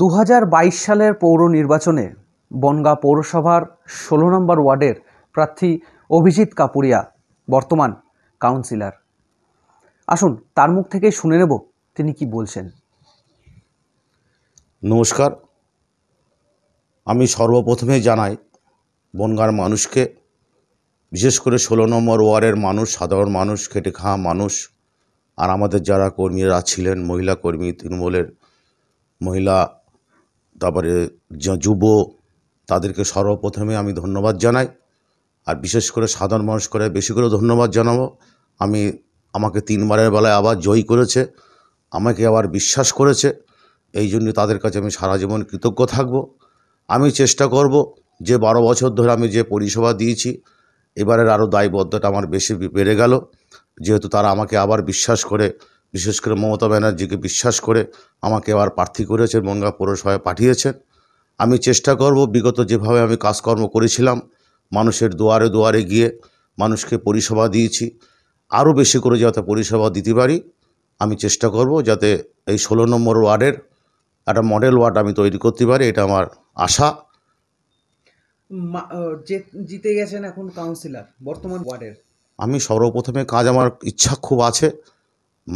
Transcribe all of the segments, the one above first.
দু সালের পৌর নির্বাচনে বনগাঁ পৌরসভার ষোলো নম্বর ওয়ার্ডের প্রার্থী অভিজিৎ কাপুরিয়া বর্তমান কাউন্সিলর আসুন তার মুখ থেকে শুনে নেব তিনি কি বলছেন নমস্কার আমি সর্বপ্রথমে জানাই বনগাঁর মানুষকে বিশেষ করে ষোলো নম্বর ওয়ার্ডের মানুষ সাধারণ মানুষ খেটে খাওয়া মানুষ আর আমাদের যারা কর্মীরা ছিলেন মহিলা কর্মী তৃণমূলের মহিলা তারপরে যুব তাদেরকে সর্বপ্রথমে আমি ধন্যবাদ জানাই আর বিশেষ করে সাধারণ মানুষ করে বেশি করে ধন্যবাদ জানাবো আমি আমাকে তিনবারের বেলায় আবার জয় করেছে আমাকে আবার বিশ্বাস করেছে এই জন্য তাদের কাছে আমি সারা জীবন কৃতজ্ঞ থাকব আমি চেষ্টা করব যে বারো বছর ধরে আমি যে পরিষেবা দিয়েছি এবারের আরও দায়বদ্ধতা আমার বেশি বেড়ে গেল যেহেতু তারা আমাকে আবার বিশ্বাস করে বিশেষ করে মমতা ব্যানার্জিকে বিশ্বাস করে আমাকে আবার প্রার্থী করেছেন মঙ্গা পৌরসভায় পাঠিয়েছেন আমি চেষ্টা করব বিগত যেভাবে আমি কাজকর্ম করেছিলাম মানুষের দুয়ারে দুয়ারে গিয়ে মানুষকে পরিষেবা দিয়েছি আরও বেশি করে যাতে পরিষেবা দিতে পারি আমি চেষ্টা করব যাতে এই ষোলো নম্বর ওয়ার্ডের একটা মডেল ওয়ার্ড আমি তৈরি করতে পারি এটা আমার আশা জিতে গেছেন এখন কাউন্সিলর বর্তমান ওয়ার্ডের আমি সর্বপ্রথমে কাজ আমার ইচ্ছা খুব আছে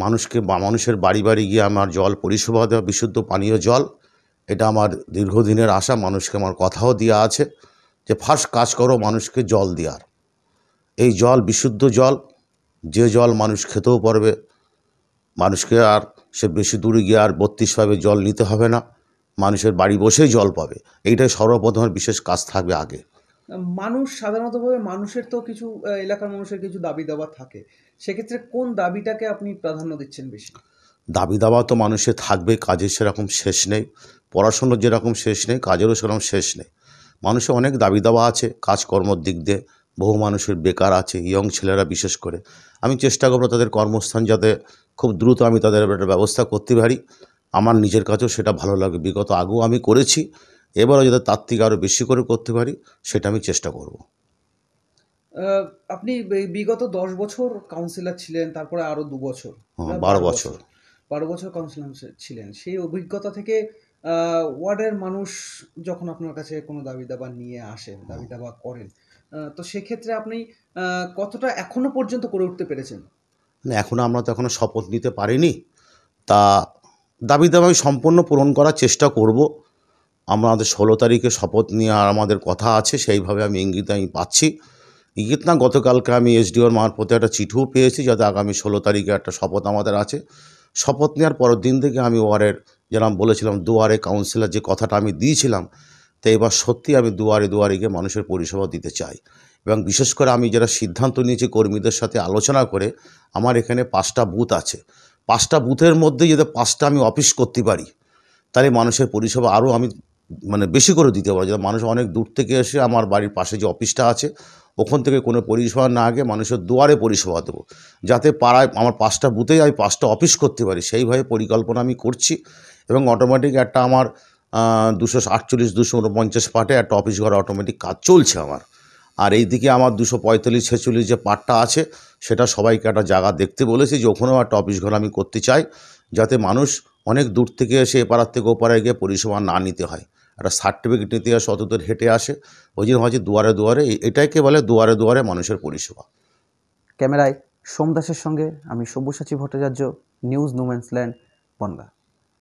মানুষকে মানুষের বাড়ি বাড়ি গিয়ে আমার জল পরিষেবা দেওয়া বিশুদ্ধ পানীয় জল এটা আমার দীর্ঘদিনের আশা মানুষকে আমার কথাও দেওয়া আছে যে ফার্স্ট কাজ করো মানুষকে জল দেওয়ার এই জল বিশুদ্ধ জল যে জল মানুষ খেতেও পারবে মানুষকে আর সে বেশি দূরে গিয়ে আর বত্রিশভাবে জল নিতে হবে না মানুষের বাড়ি বসেই জল পাবে এইটাই সর্বপ্রথমের বিশেষ কাজ থাকবে আগে মানুষ সাধারণতভাবে মানুষের তো কিছু এলাকার মানুষের কিছু দাবি দাবা থাকে সেক্ষেত্রে কোন দাবিটাকে আপনি প্রাধান্য দিচ্ছেন বেশি দাবি দাবা তো মানুষের থাকবে কাজের সেরকম শেষ নেই পড়াশুনোর যেরকম শেষ নেই কাজেরও সেরকম শেষ নেই মানুষের অনেক দাবি দাবা আছে কাজকর্মর দিক দিয়ে বহু মানুষের বেকার আছে ইয়ং ছেলেরা বিশেষ করে আমি চেষ্টা করবো তাদের কর্মস্থান যাতে খুব দ্রুত আমি তাদের একটা ব্যবস্থা করতে পারি আমার নিজের কাছেও সেটা ভালো লাগে বিগত আগেও আমি করেছি এবারও যাতে তার থেকে আরও বেশি করে করতে পারি সেটা আমি চেষ্টা করব আপনি বিগত দশ বছর কাউন্সিলর ছিলেন তারপরে আরও দু হ্যাঁ, বছর বারো বছর বারো বছর কাউন্সিলর ছিলেন সেই অভিজ্ঞতা থেকে ওয়ার্ডের মানুষ যখন আপনার কাছে কোনো দাবি দাবা নিয়ে আসেন হ্যাঁ। দাবি দাবা করেন তো সেক্ষেত্রে আপনি কতটা এখনো পর্যন্ত করে উঠতে পেরেছেন না এখনও আমরা তো এখনও শপথ নিতে পারিনি তা দাবি দাবা আমি সম্পূর্ণ পূরণ করার চেষ্টা করব আমাদের ষোলো তারিখে শপথ নেওয়ার আমাদের কথা আছে সেইভাবে আমি ইঙ্গিত আমি পাচ্ছি ইঙ্গিত না গতকালকে আমি এসডিওর মারফতে একটা চিঠিও পেয়েছি যাতে আগামী ষোলো তারিখে একটা শপথ আমাদের আছে শপথ নেওয়ার পরের দিন থেকে আমি ওয়ারের যেরকম বলেছিলাম দুয়ারে কাউন্সিলার যে কথাটা আমি দিয়েছিলাম তো এবার সত্যি আমি দুয়ারে দুয়ারে গিয়ে মানুষের পরিষেবা দিতে চাই এবং বিশেষ করে আমি যারা সিদ্ধান্ত নিয়েছি কর্মীদের সাথে আলোচনা করে আমার এখানে পাঁচটা বুথ আছে পাঁচটা বুথের মধ্যে যদি পাঁচটা আমি অফিস করতে পারি তাহলে মানুষের পরিষেবা আরও আমি মানে বেশি করে দিতে পারে যাতে মানুষ অনেক দূর থেকে এসে আমার বাড়ির পাশে যে অফিসটা আছে ওখান থেকে কোনো পরিষেবা না আগে মানুষের দুয়ারে পরিষেবা দেবো যাতে পাড়ায় আমার পাঁচটা বুথেই আমি পাঁচটা অফিস করতে পারি সেইভাবে পরিকল্পনা আমি করছি এবং অটোমেটিক একটা আমার দুশো আটচল্লিশ দুশো ঊনপঞ্চাশ পার্টে একটা অফিস ঘরে অটোমেটিক কাজ চলছে আমার আর এই দিকে আমার দুশো পঁয়তাল্লিশ ছেচল্লিশ যে পার্টটা আছে সেটা সবাইকে একটা জায়গা দেখতে বলেছি যে ওখানেও একটা অফিস ঘর আমি করতে চাই যাতে মানুষ অনেক দূর থেকে এসে এপাড়ার থেকে ওপারে গিয়ে পরিষেবা না নিতে হয় একটা সার্টিফিকেট নিতে আসে অতদূর হেঁটে আসে ওই জন্য হচ্ছে দুয়ারে দুয়ারে এটাইকে বলে দুয়ারে দুয়ারে মানুষের পরিষেবা ক্যামেরায় সোমদাসের সঙ্গে আমি সব্যসাচী ভট্টাচার্য নিউজ ল্যান্ড বনগা